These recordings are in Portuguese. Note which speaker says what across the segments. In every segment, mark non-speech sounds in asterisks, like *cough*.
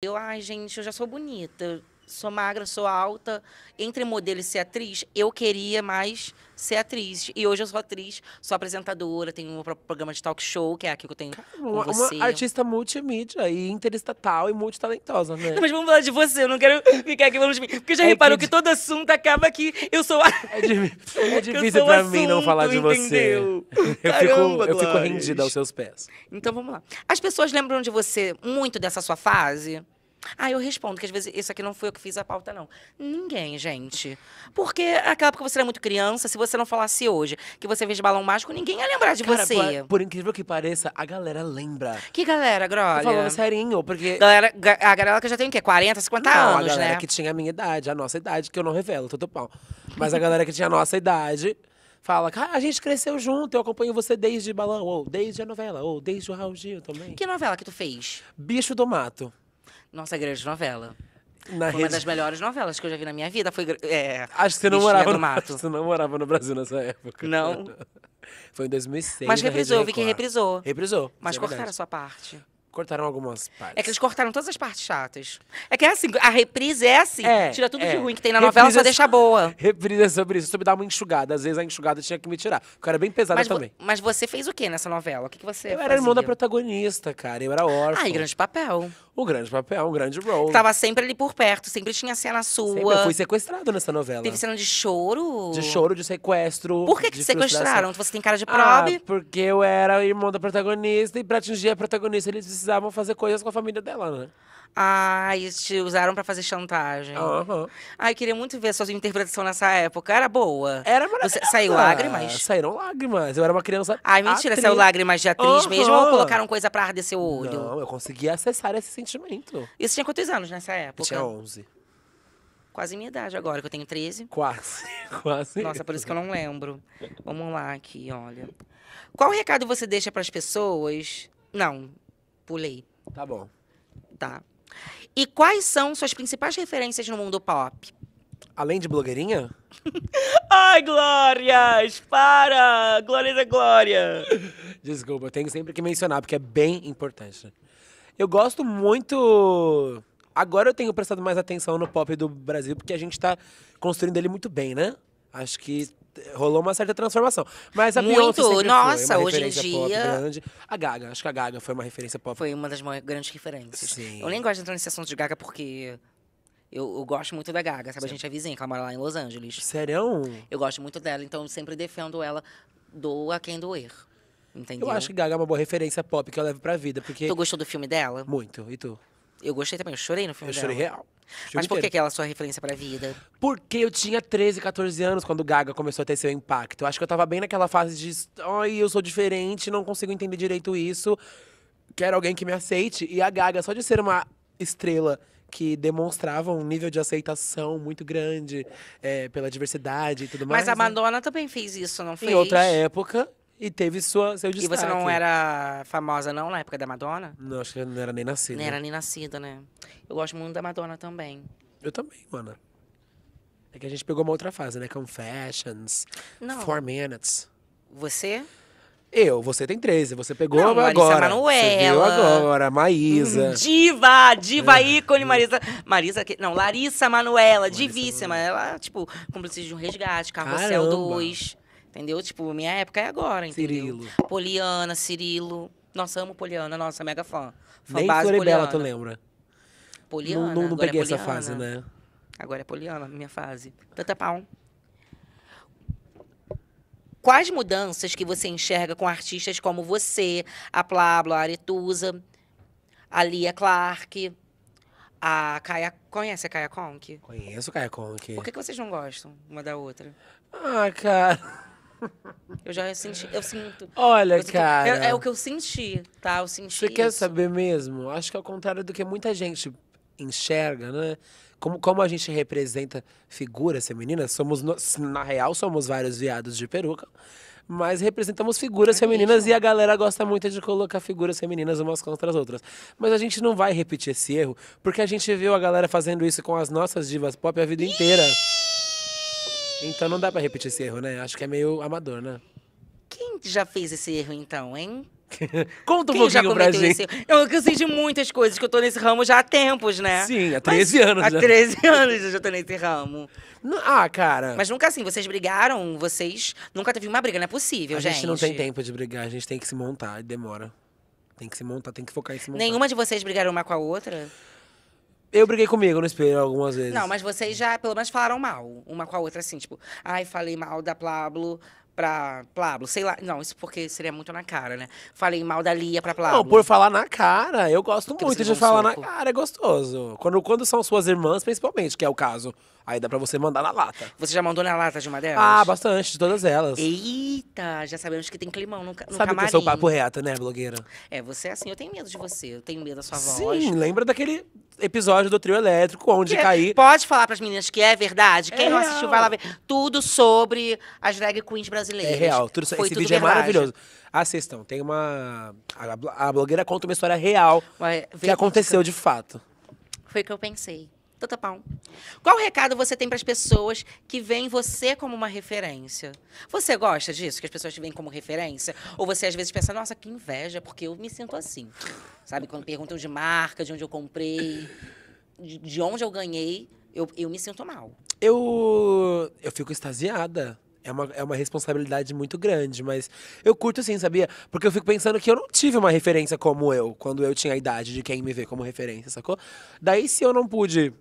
Speaker 1: Eu, ai, gente, eu já sou bonita sou magra, sou alta, entre modelo e ser atriz, eu queria mais ser atriz. E hoje eu sou atriz, sou apresentadora, tenho um programa de talk show, que é aqui que eu tenho Cara, uma, uma, artista
Speaker 2: multimídia e interestatal e multitalentosa, né? Não,
Speaker 1: mas vamos falar de você, eu não quero ficar aqui falando de mim. Porque já é reparou que, que, todo assunto acaba que eu sou... A... É,
Speaker 2: de, é *laughs* difícil pra assunto, mim não falar de entendeu? você. Eu, Caramba, fico, eu fico rendida aos seus pés.
Speaker 1: Então vamos lá. As pessoas lembram de você muito dessa sua fase? Ah, eu respondo, que às vezes isso aqui não foi eu que fiz a pauta, não. Ninguém, gente. Porque aquela época você era muito criança, se você não falasse hoje que você fez balão mágico, ninguém ia lembrar de Cara, você. Por,
Speaker 2: por, incrível que pareça, a galera lembra. Que galera, Grolha? falando serinho, porque. Galera, a galera que já tem o quê? 40, 50 não, anos, né? A galera né? que tinha a minha idade, a nossa idade, que eu não revelo, tudo pau. Mas a galera que tinha a nossa idade fala, ah, a gente cresceu junto, eu acompanho você desde balão, ou desde a novela, ou desde o Raul Gil também. Que novela que tu fez? Bicho do Mato. Nossa, grande novela. Na foi rede... uma das melhores novelas que eu já vi na minha vida. Foi, é, acho, que você não morava no, mato. *laughs* você não morava no Brasil nessa época. Não. *laughs* Foi em 2006. Mas reprisou, eu vi que reprisou. Reprisou. Mas cortaram é a sua parte. Cortaram algumas partes. É que eles
Speaker 1: cortaram todas as partes chatas. É que é assim, a reprise é assim. É, tira tudo é. de ruim que tem na reprise novela, só é deixa
Speaker 2: boa. *laughs* Reprise é sobre isso, sobre dar uma enxugada. Às vezes a enxugada tinha que me tirar. Porque era é bem pesada mas também.
Speaker 1: Mas você fez o que nessa novela? O que, que você Eu fazia? era irmão da
Speaker 2: protagonista, cara. Eu era órfã. Ah, e grande papel. O grande papel, um grande role. Tava
Speaker 1: sempre ali por perto, sempre tinha cena sua. Sempre. Eu fui
Speaker 2: sequestrado nessa novela. Teve cena de choro? De choro, de sequestro. Por que, que sequestraram? Você tem cara de ah, probe Ah, porque eu era irmão da protagonista e pra atingir a protagonista eles precisavam fazer coisas com a família dela, né?
Speaker 1: Ah, e te usaram para fazer chantagem. Uhum. Ah, eu queria muito ver a sua interpretação nessa época.
Speaker 2: Era boa. Era maravilhosa. Você saiu ah, lágrimas? Saíram lágrimas. Eu era uma criança. Ai, mentira, atriz. saiu lágrimas de atriz uhum. mesmo ou colocaram
Speaker 1: coisa pra arder seu olho? Não,
Speaker 2: eu consegui acessar esse sentimento.
Speaker 1: Isso tinha quantos anos nessa época? Eu tinha 11. Quase minha idade agora, que eu tenho 13. Quase, *laughs* quase. Nossa, por isso que eu não lembro. Vamos lá aqui, olha. Qual recado você deixa para as pessoas? Não, Pulei. Tá bom. Tá. E quais são suas principais referências no mundo pop? Além de blogueirinha? *laughs* Ai, Glórias! Para! Glória da é
Speaker 2: Glória! Desculpa, eu tenho sempre que mencionar, porque é bem importante. Né? Eu gosto muito. Agora eu tenho prestado mais atenção no pop do Brasil, porque a gente tá construindo ele muito bem, né? Acho que rolou uma certa transformação. Mas a Muito, Beyoncé nossa, foi uma hoje em dia. grande. A Gaga, acho que a Gaga foi uma referência pop. Foi uma das maiores, grandes referências. Sim. Eu nem
Speaker 1: gosto de entrar nesse assunto de Gaga porque eu, eu, gosto muito da Gaga, sabe? Sim. A gente é vizinha, que ela mora lá em Los Angeles. Sério? Eu gosto muito dela, então eu sempre defendo ela, doa quem doer.
Speaker 2: Entendeu? Eu acho que Gaga é uma boa referência pop que eu levo pra vida, porque... Tu gostou do filme dela? Muito, e tu? eu gostei também, eu chorei no filme Eu dela. chorei real. Mas por que aquela é sua referência pra vida? Porque eu tinha 13, 14 anos quando Gaga começou a ter seu impacto. Eu acho que eu tava bem naquela fase de ai, eu sou diferente, não consigo entender direito isso. Quero alguém que me aceite. E a Gaga, só de ser uma estrela que demonstrava um nível de aceitação muito grande é, pela diversidade e tudo mais. Mas a né? Madonna
Speaker 1: também fez isso, não fez? Em outra
Speaker 2: época, e teve sua, seu destaque. E você não
Speaker 1: era famosa, não, na época da Madonna?
Speaker 2: Não, acho que não era nem nascida. Não era nem
Speaker 1: nascida, né? Eu gosto muito da Madonna também.
Speaker 2: Eu também, mano. É que a gente pegou uma outra fase, né? Confessions, não. Four Minutes. Você? Eu, você tem 13, você pegou não, Marisa agora. Manuela. Você viu agora, Maísa. *laughs*
Speaker 1: Diva, diva é. ícone, Marisa. Marisa, não, Larissa Manuela, Marisa divíssima. Ela, tipo, cúmplice de um resgate, Carrossel 2. Entendeu? Tipo, minha época é agora, entendeu? Cirilo. Poliana, Cirilo. Nossa, amo Poliana, nossa, mega fã. fã Nem Floribela tu lembra. Poliana. Não, não, não é peguei é essa fase, né? Agora é Poliana, minha fase. Tanta pau. Quais mudanças que você enxerga com artistas como você, a Pablo, a Aretusa, a Lia Clark, a Kaya... Conhece a Kaya Conk?
Speaker 2: Conheço a Kaya Conk. Por que, que
Speaker 1: vocês não gostam uma da outra?
Speaker 2: Ah, cara...
Speaker 1: Eu já senti, eu sinto. Olha, eu é, cara. É, é, o que eu senti, tá? Eu senti. Você quer
Speaker 2: saber mesmo? Acho que é o contrário do que muita gente enxerga, né? Como, como a gente representa figuras femininas, somos, na real, somos vários viados de peruca mas representamos figuras é femininas e a galera gosta muito de colocar figuras femininas umas contra as outras. Mas a gente não vai repetir esse erro, porque a gente viu a galera fazendo isso com as nossas divas pop a vida inteira. Então não dá pra repetir esse erro, né? Acho que é meio amador, né?
Speaker 1: Quem já fez esse erro então, hein?
Speaker 2: *laughs* Conta um Quem pouquinho pra gente.
Speaker 1: Eu, eu sei de muitas coisas, que eu tô nesse ramo já há tempos, né? Sim, há 13 Mas, anos. Há 13 né? *laughs* anos eu já tô nesse ramo. Não, ah, cara. Mas nunca assim, vocês brigaram, vocês. Nunca teve uma briga, não é possível, a gente. A gente não tem tempo
Speaker 2: de brigar, a gente tem que se montar, demora. Tem que se montar, tem que focar em se montar. Nenhuma
Speaker 1: de vocês brigaram uma com a outra?
Speaker 2: Eu briguei comigo no espelho algumas vezes. Não,
Speaker 1: mas vocês já, pelo menos, falaram mal uma com a outra, assim, tipo, ai, falei mal da Pablo pra Pablo, sei lá. Não, isso porque seria muito na cara, né? Falei mal da Lia pra Pablo. Não, por
Speaker 2: falar na cara, eu gosto porque muito de falar soco. na cara, é gostoso. Quando, quando são suas irmãs, principalmente, que é o caso. Aí dá pra você mandar na lata. Você já mandou na lata de uma delas? Ah, bastante, de todas elas.
Speaker 1: Eita, já sabemos que tem climão no, no Sabe é camarim. Sabe que eu sou papo
Speaker 2: reata, né, blogueira?
Speaker 1: É, você é assim, eu tenho medo de você, eu tenho medo da sua Sim, voz. Sim,
Speaker 2: lembra daquele episódio do Trio Elétrico, onde é, Pode falar pras meninas que é verdade. Quem é não assistiu vai lá ver tudo
Speaker 1: sobre as drag queens brasileiras. É real. Tudo, Foi esse tudo vídeo é verdade. é maravilhoso.
Speaker 2: Assistam, tem uma. A, a blogueira conta uma história real Ué, que aconteceu de fato.
Speaker 1: Foi o que eu pensei. Tatapão. Qual recado você tem para as pessoas que veem você como uma referência? Você gosta disso, que as pessoas te veem como referência? Ou você às vezes pensa, nossa, que inveja, porque eu me sinto assim. Sabe, quando perguntam de marca, de onde eu comprei, de onde eu ganhei, eu, eu me sinto mal.
Speaker 2: Eu, eu fico extasiada. É uma, é uma responsabilidade muito grande, mas eu curto sim, sabia? Porque eu fico pensando que eu não tive uma referência como eu, quando eu tinha a idade de quem me vê como referência, sacou? Daí, se eu não pude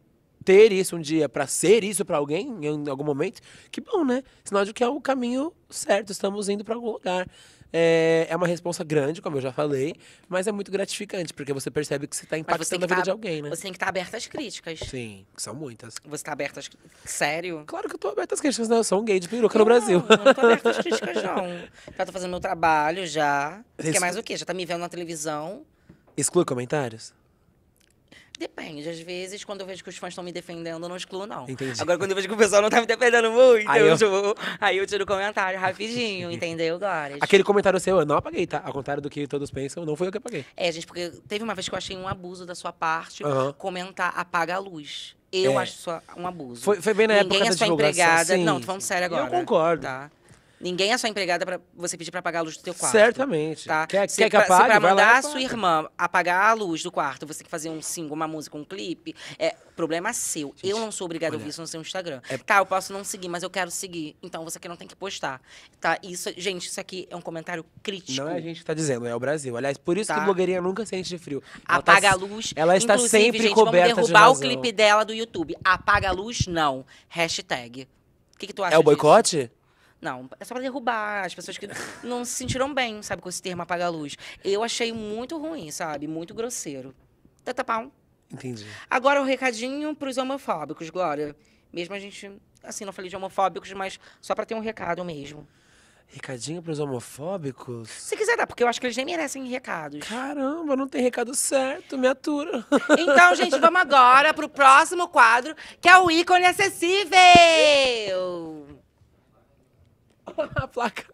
Speaker 2: ter isso um dia, para ser isso para alguém em algum momento, que bom, né? Sinal de que é o caminho certo, estamos indo para algum lugar. É, é uma responsa grande, como eu já falei, mas é muito gratificante, porque você percebe que você está impactando a vida tá, de alguém, né? Você tem que estar tá
Speaker 1: aberta às críticas. Sim, que são muitas. Você está aberta às Sério? Claro que eu estou aberta às críticas, né? Eu sou um
Speaker 2: gay de peruca no Brasil. Não, não tô aberta às críticas, não.
Speaker 1: *laughs* Já tô fazendo meu trabalho já. Exclu... Quer é mais o quê? Já tá me vendo na televisão.
Speaker 2: Exclui comentários?
Speaker 1: Depende. Às vezes, quando eu vejo que os fãs estão me defendendo, eu não excluo, não. Entendi. Agora, quando eu vejo que o pessoal não tá me defendendo muito, aí eu, eu vou, aí eu tiro o comentário rapidinho, *laughs* entendeu, Glória? Aquele
Speaker 2: comentário seu, eu não apaguei, tá? Ao contrário do que todos pensam, não foi eu que apaguei.
Speaker 1: É, gente, porque teve uma vez que eu achei um abuso da sua parte uhum. comentar apaga a luz. Eu é. acho só um abuso. Foi, foi bem na Ninguém época é sua empregada. Sim. Não, tô falando sério agora. Eu concordo. Tá? Ninguém é sua empregada para você pedir para apagar a luz do teu quarto.
Speaker 2: Certamente. Tá? Quer, se, quer que apague, pra, se pra mandar lá, a sua
Speaker 1: irmã apagar a luz do quarto, você tem que fazer um single, uma música, um clipe, é problema é seu. Gente, eu não sou obrigada olha, a ouvir isso no seu Instagram. É... Tá, eu posso não seguir, mas eu quero seguir. Então você que não tem que postar. Tá? Isso, gente, isso aqui é um comentário crítico. Não é a gente que tá dizendo,
Speaker 2: é o Brasil. Aliás, por isso tá. que blogueirinha nunca sente de frio. Ela tá apaga tá, a luz. Ela está Inclusive, sempre gente, coberta vamos derrubar de razão. o clipe
Speaker 1: dela do YouTube. Apaga a luz, não. Hashtag. O que, que tu acha? É o boicote? Disso? Não, é só pra derrubar as pessoas que não se sentiram bem, sabe, com esse termo a luz Eu achei muito ruim, sabe? Muito grosseiro. Tatapão. Entendi. Agora, um recadinho pros homofóbicos, Glória. Mesmo a gente, assim, não falei de homofóbicos, mas só pra ter um recado mesmo.
Speaker 2: Recadinho pros homofóbicos? Se
Speaker 1: quiser dar, porque eu acho que eles nem merecem recados. Caramba, não tem recado certo, me atura. *laughs* Então, gente, vamos agora pro próximo quadro, que é o ícone acessível! *laughs* a placa.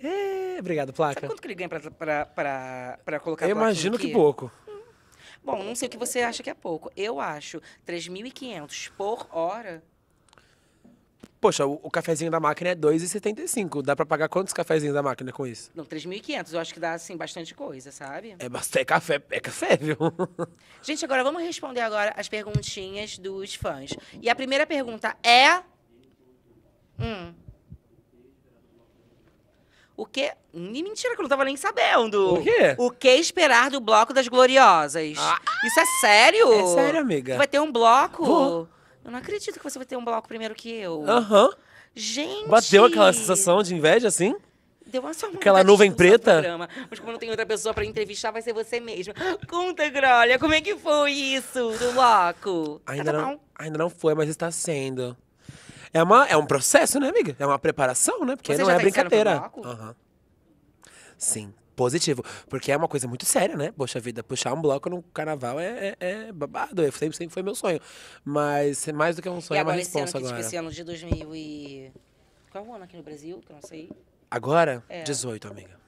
Speaker 2: É, obrigado, placa. Sabe quanto que
Speaker 1: ele ganha pra, pra, pra, pra colocar Eu a placa imagino que pouco. Bom, não sei o que você acha que é pouco. Eu acho 3.500 por hora.
Speaker 2: Poxa, o, o cafezinho da máquina é 2,75. Dá pra pagar quantos cafezinhos da máquina com isso?
Speaker 1: Não, 3.500. Eu acho que dá, assim, bastante coisa, sabe?
Speaker 2: É, é café, é café, viu?
Speaker 1: Gente, agora vamos responder agora as perguntinhas dos fãs. E a primeira pergunta é... Hum. O que. mentira que eu não tava nem sabendo. O quê? O que esperar do bloco das gloriosas? Ah. Isso é sério? É sério, amiga. Vai ter um bloco? Vou. Eu não acredito que você vai ter um bloco primeiro que eu. Aham. Uhum. Gente. Bateu aquela sensação
Speaker 2: de inveja assim?
Speaker 1: Deu uma só Aquela nuvem preta? Programa. Mas como não tem outra pessoa pra entrevistar, vai ser você mesmo. Conta, Grolha, como é que foi isso do bloco? Ainda, tá, tá não,
Speaker 2: ainda não foi, mas está sendo. É, uma, é um processo, né, amiga? É uma preparação, né? Porque Você não já é tá brincadeira. Uhum. Sim, positivo. Porque é uma coisa muito séria, né? Poxa vida, puxar um bloco no carnaval é, é, é babado. Eu é, sempre, sempre foi meu sonho. Mas mais do que um sonho, e é uma resposta agora responsa esse
Speaker 1: ano, que, agora. Tipo, esse ano de 2000 e... Qual é o ano aqui no Brasil? Que eu não sei.
Speaker 2: Agora? É. 18, amiga.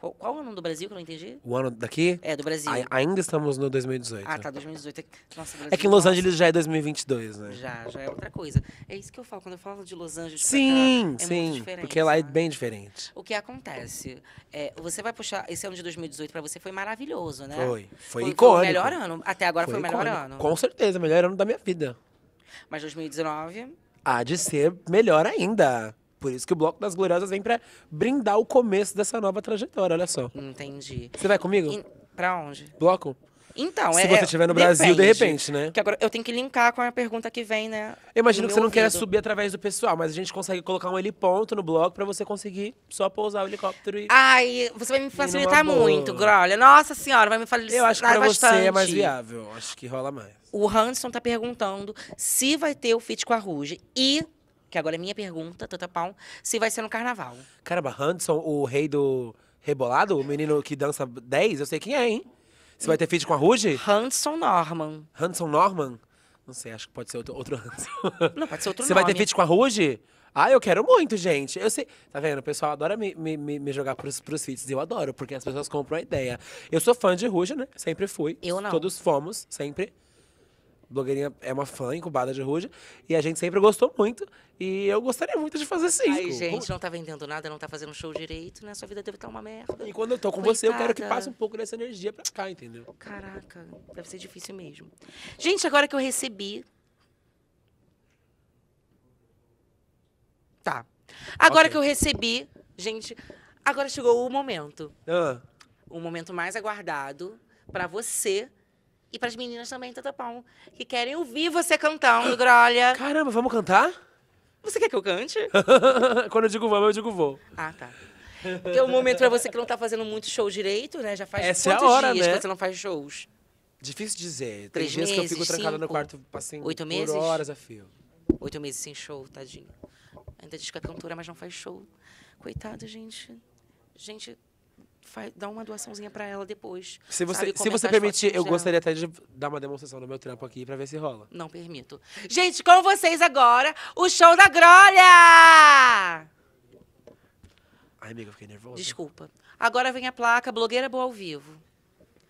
Speaker 1: Qual, o ano do Brasil que eu não entendi?
Speaker 2: O ano daqui? É, do Brasil. A, ainda estamos no 2018. Ah, tá,
Speaker 1: 2018. É nossa, Brasil, é que em Los nossa. Angeles
Speaker 2: já é 2022, né? Já, já é outra
Speaker 1: coisa. É isso que eu falo, quando eu falo de Los Angeles Sim, cá, é sim, porque lá é né?
Speaker 2: bem diferente.
Speaker 1: O que acontece? É, você vai puxar, esse ano de 2018 pra você foi maravilhoso, né? Foi, foi, foi icônico. Foi o melhor ano, até agora foi, foi o melhor icônico. ano. Com
Speaker 2: certeza, o melhor ano da minha vida.
Speaker 1: Mas 2019...
Speaker 2: Há de ser melhor ainda. Por isso que o Bloco das Gloriosas vem pra brindar o começo dessa nova trajetória, olha só. Entendi. Você vai comigo? In... Pra onde? Bloco?
Speaker 1: Então, Se é. Se você estiver no depende, Brasil, de repente, né? Que agora eu tenho que linkar com a pergunta que vem, né? Eu imagino que você não queira subir
Speaker 2: através do pessoal, mas a gente consegue colocar um heliponto no bloco para você conseguir só pousar o helicóptero e.
Speaker 1: Ai, você vai me facilitar muito, Grolha. Nossa senhora, vai me
Speaker 2: facilitar. Eu acho que pra bastante. você é mais viável. Acho que rola mais.
Speaker 1: O Hanson tá perguntando se vai ter o fit com a Ruge. E que agora é minha pergunta, Tata Pau, se vai ser no carnaval.
Speaker 2: Caramba, Hanson, o rei do rebolado, o menino que dança 10, eu sei quem é, hein? Você vai ter feat com a Ruge? Hanson Norman. Hanson Norman? Não sei, acho que pode ser outro, outro Hanson. Não, pode ser outro Você vai ter feat com a Ruge? Ah, eu quero muito, gente. Eu sei. Tá vendo? O pessoal adora me, me, me jogar pros, pros feats. Eu adoro, porque as pessoas compram a ideia. Eu sou fã de Ruge, né? Sempre fui. Eu não. Todos fomos, sempre blogueirinha é uma fã incubada de Rude. e a gente sempre gostou muito. E eu gostaria muito de fazer cinco. Ai, gente, não
Speaker 1: tá vendendo nada, não tá fazendo show direito, né? Sua vida deve estar tá uma merda. E quando eu tô com Coitada. você, eu quero que passe um
Speaker 2: pouco dessa energia pra cá, entendeu? Caraca, deve ser difícil mesmo.
Speaker 1: Gente, agora que eu recebi. Tá. Agora okay. que eu recebi, gente, agora chegou o momento. Ah. O momento mais aguardado para você e para as meninas também, Pão, que querem ouvir você cantando,
Speaker 2: Grolha. *gasps* Caramba, vamos cantar? Você quer que eu cante? *laughs* Quando eu digo vamos, eu digo vou. Ah, tá. Porque um momento para você
Speaker 1: que não tá fazendo muito show direito, né? Já faz Essa quantos é a hora, dias né? que você
Speaker 2: não faz shows? Difícil dizer. Três Tem dias meses, que eu fico trancada cinco, no quarto assim, oito meses? por horas a fio.
Speaker 1: Oito meses sem show, tadinho. Ainda diz que é cantora, mas não faz show. Coitado, gente. Gente, faz, dá uma doaçãozinha para ela depois. Se você, sabe, se é você permitir, eu gostaria
Speaker 2: até de dar uma demonstração no meu trampo aqui para ver se rola. Não permito.
Speaker 1: Gente, com vocês agora, o show da Glória!
Speaker 2: Ai, amiga, eu fiquei nervosa. Desculpa.
Speaker 1: Agora vem a placa Blogueira Boa ao Vivo.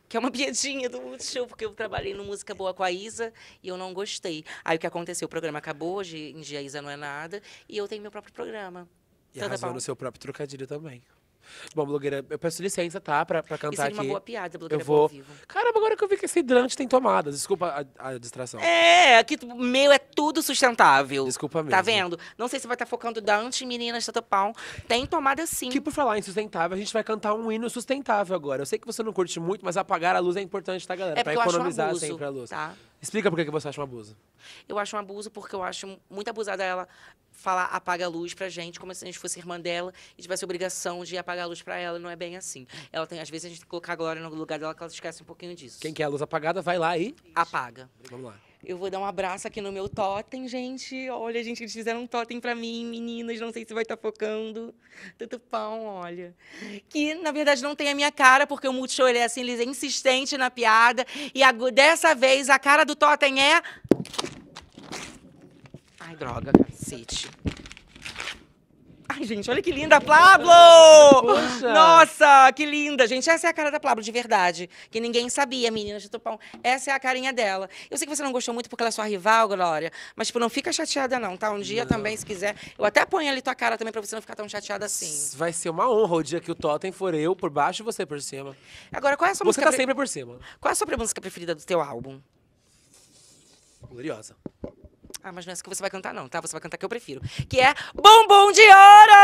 Speaker 1: Que é uma *laughs* piadinha do Multishow, porque eu trabalhei no Música Boa com a Isa e eu não gostei. Aí o que aconteceu? O programa acabou, hoje em dia a Isa não é nada, e eu tenho meu próprio programa. E arrasou no
Speaker 2: seu próprio trocadilho também. Bom, blogueira, eu peço licença, tá? Pra, pra cantar Isso aqui. é uma boa piada, blogueira eu vou... ao vivo. Caramba, agora que eu vi que esse hidrante tem tomadas. Desculpa a, a distração. É, aqui meu é tudo sustentável. Desculpa tá mesmo. Tá vendo? Não sei se vai estar tá focando da antes meninas Tata Pau. Tem tomada sim. Que por falar em sustentável, a gente vai cantar um hino sustentável agora. Eu sei que você não curte muito, mas apagar a luz é importante, tá, galera? É pra economizar abuso, sempre a luz. Tá? Explica por que você acha um abuso.
Speaker 1: Eu acho um abuso porque eu acho muito abusada ela falar apaga a luz pra gente, como se a gente fosse irmã dela e tivesse obrigação de apagar a luz pra ela. Não é bem assim. Ela tem, às vezes, a gente tem que colocar a glória no lugar dela que ela esquece um pouquinho disso.
Speaker 2: Quem quer a luz apagada, vai lá e. Apaga. Vamos lá.
Speaker 1: Eu vou dar um abraço aqui no meu totem, gente. Olha, gente, eles fizeram um totem para mim, meninas. Não sei se vai estar tá focando. Tanto pão, olha. Que, na verdade, não tem a minha cara, porque o Multishow, ele é assim, ele é insistente na piada. E a, dessa vez, a cara do totem é... Ai, droga, cacete. Ai, gente, olha que linda, Pablo! Nossa, que linda, gente. Essa é a cara da Pablo, de verdade. Que ninguém sabia, menina de Tupão. Essa é a carinha dela. Eu sei que você não gostou muito porque ela é sua rival, Glória, mas, tipo, não fica chateada, não, tá? Um dia não. também, se quiser. Eu até ponho ali tua cara também pra você não ficar tão chateada assim.
Speaker 2: Vai ser uma honra o dia que o Totem for eu por baixo e você por cima. Agora, qual é a sua você música? Você tá pre... sempre por cima. Qual é a sua música preferida do teu álbum? Gloriosa.
Speaker 1: Ah, mas não é isso que você vai cantar, não, tá? Você vai cantar que eu prefiro. Que é Bumbum de Ouro!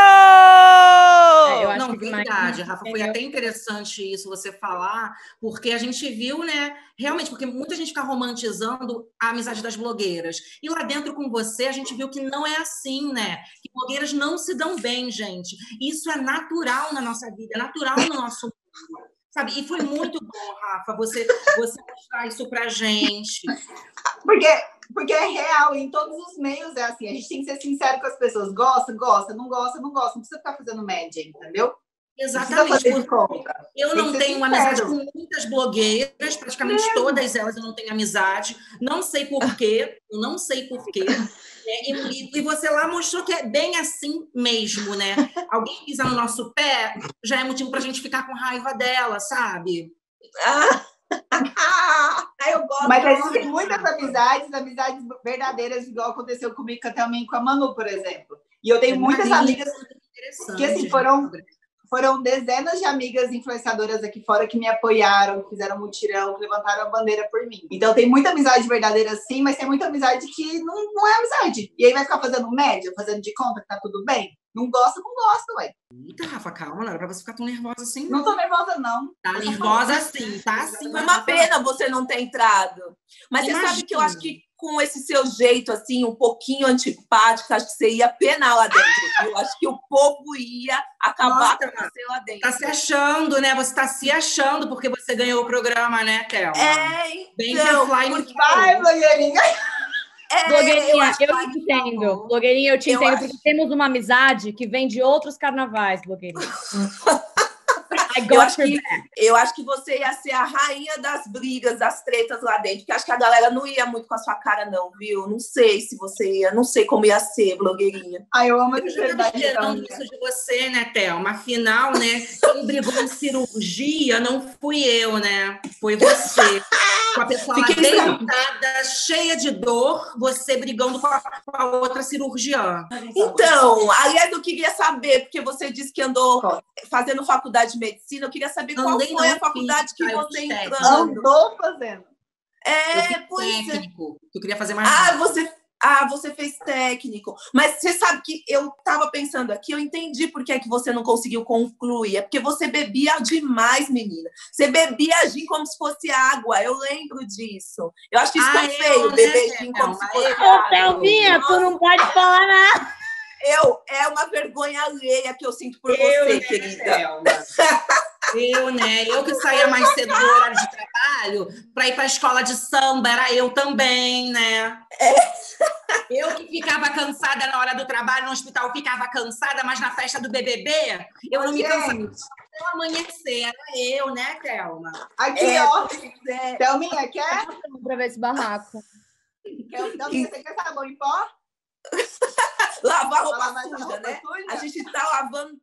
Speaker 1: É, não, verdade, mais... Rafa, foi até interessante isso você falar, porque a gente viu, né? Realmente, porque muita gente fica romantizando a amizade das blogueiras. E lá dentro com você, a gente viu que não é assim, né? Que blogueiras não se dão bem, gente. Isso é natural na nossa vida, é natural no nosso mundo. Sabe? E foi muito bom, Rafa, você, você mostrar isso pra gente. Porque porque é real, em todos os meios é assim. A gente tem que ser sincero com as pessoas. Gosta, gosta, não gosta, não gosta. Não precisa ficar fazendo média, entendeu? Exatamente. Eu não tenho amizade com muitas blogueiras, praticamente é. todas elas eu não tenho amizade. Não sei porquê, ah. quê não sei porquê. É, né? e, e, você lá mostrou que é bem assim mesmo, né? Alguém pisar no nosso pé já é motivo para a gente ficar com raiva dela, sabe? Ah. *laughs* eu gosto. Mas existem muitas amizades, amizades verdadeiras, igual aconteceu comigo também com a Manu, por exemplo. E eu tenho é muitas amigas que assim, foram né? foram dezenas de amigas influenciadoras aqui fora que me apoiaram, que fizeram mutirão, que levantaram a bandeira por mim. Então tem muita amizade verdadeira sim, mas tem muita amizade que não, não é amizade. E aí vai ficar fazendo média, fazendo de conta que tá tudo bem. Não gosta, não gosta, ué. Eita, Rafa, calma, não era pra você ficar tão nervosa assim. Não, não tô nervosa, não. Tá nervosa sim, tá é sim. Foi tá uma pena você não ter entrado. Mas Imagina. você sabe que eu acho que com esse seu jeito, assim, um pouquinho antipático, acho que você ia penar lá dentro, viu? Acho que o povo ia acabar Nossa, com você lá dentro. Tá se achando, né? Você tá se achando porque você ganhou o programa, né, Kel? É, então. Bem porque... Vai, blogueirinha! *laughs* É, blogueirinha, eu, eu te entendo. Blogueirinha, eu te eu entendo, acho... porque temos uma amizade que vem de outros carnavais, blogueirinha. *laughs* eu acho, que, eu acho que você ia ser a rainha das brigas, das tretas lá dentro, porque acho que a galera não ia muito com a sua cara, não, viu? Não sei se você ia, não sei como ia ser, blogueirinha. Ah, eu amo a verdade. Então, isso de você, né, Thelma? Afinal, né, quem brigou em cirurgia não fui eu, né? Foi você. com a pessoa deitada, cheia de dor, você brigando com a, com a outra cirurgiã. Então, aliás, eu queria saber, porque você disse que andou fazendo faculdade de medicina medicina, eu queria saber qual foi a faculdade que você entrou. Andou fazendo. É, pois é. técnico. Eu queria fazer mais. Ah, você ah, você fez técnico. Mas você sabe que eu estava pensando aqui, eu entendi por que é que você não conseguiu concluir. É porque você bebia demais, menina. Você bebia gin como se fosse água. Eu lembro disso. Eu acho que isso ah, foi feio, né, beber né, gin como se fosse água. Thelminha, tu não pode falar nada. Eu, é uma vergonha alheia que eu sinto por eu, você, né, querida. *laughs* Eu, né? Eu que saía mais cedo do horário de trabalho para ir para a escola de samba, era eu também, né? É. Eu que ficava cansada na hora do trabalho, no hospital ficava cansada, mas na festa do BBB eu não me cansava até amanhecer. Era eu, né, Thelma? Aqui, é, ó. É Thelminha, quer?
Speaker 2: Para ver esse barraco.
Speaker 1: Thelminha, você quer sabão em pó? Lavar roupa Lavar suja, né? A gente tá lavando